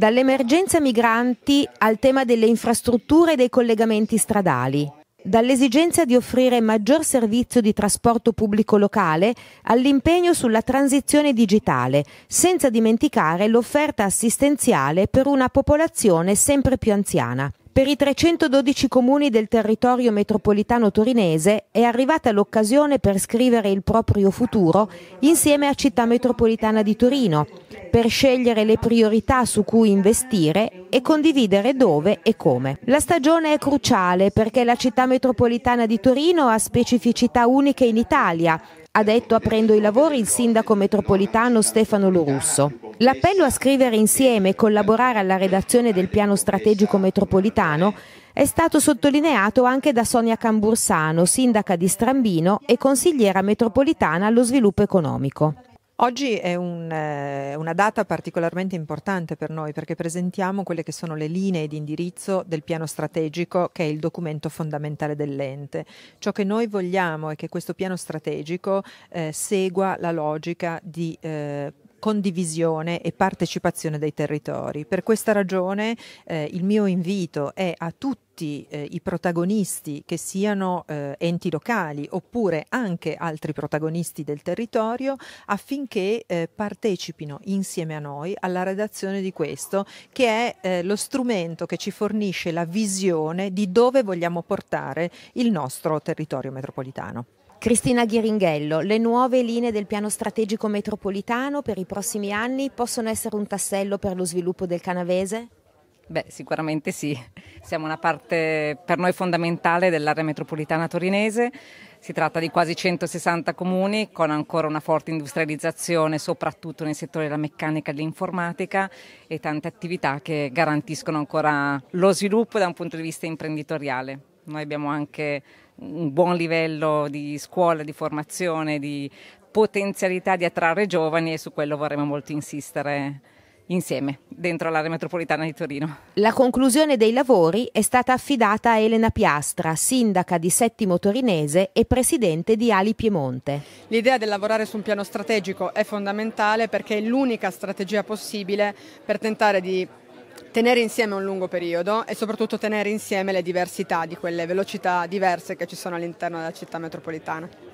Dall'emergenza migranti al tema delle infrastrutture e dei collegamenti stradali, dall'esigenza di offrire maggior servizio di trasporto pubblico locale all'impegno sulla transizione digitale, senza dimenticare l'offerta assistenziale per una popolazione sempre più anziana. Per i 312 comuni del territorio metropolitano torinese è arrivata l'occasione per scrivere il proprio futuro insieme a Città Metropolitana di Torino, per scegliere le priorità su cui investire e condividere dove e come. La stagione è cruciale perché la città metropolitana di Torino ha specificità uniche in Italia, ha detto aprendo i lavori il sindaco metropolitano Stefano Lorusso. L'appello a scrivere insieme e collaborare alla redazione del piano strategico metropolitano è stato sottolineato anche da Sonia Cambursano, sindaca di Strambino e consigliera metropolitana allo sviluppo economico. Oggi è un, eh, una data particolarmente importante per noi perché presentiamo quelle che sono le linee di indirizzo del piano strategico che è il documento fondamentale dell'ente. Ciò che noi vogliamo è che questo piano strategico eh, segua la logica di eh, condivisione e partecipazione dei territori. Per questa ragione eh, il mio invito è a tutti eh, i protagonisti, che siano eh, enti locali oppure anche altri protagonisti del territorio, affinché eh, partecipino insieme a noi alla redazione di questo, che è eh, lo strumento che ci fornisce la visione di dove vogliamo portare il nostro territorio metropolitano. Cristina Ghiringhello, le nuove linee del piano strategico metropolitano per i prossimi anni possono essere un tassello per lo sviluppo del canavese? Beh, sicuramente sì, siamo una parte per noi fondamentale dell'area metropolitana torinese, si tratta di quasi 160 comuni con ancora una forte industrializzazione soprattutto nel settore della meccanica e dell'informatica e tante attività che garantiscono ancora lo sviluppo da un punto di vista imprenditoriale. Noi abbiamo anche un buon livello di scuola, di formazione, di potenzialità di attrarre giovani e su quello vorremmo molto insistere insieme dentro l'area metropolitana di Torino. La conclusione dei lavori è stata affidata a Elena Piastra, sindaca di Settimo Torinese e presidente di Ali Piemonte. L'idea del lavorare su un piano strategico è fondamentale perché è l'unica strategia possibile per tentare di tenere insieme un lungo periodo e soprattutto tenere insieme le diversità di quelle velocità diverse che ci sono all'interno della città metropolitana.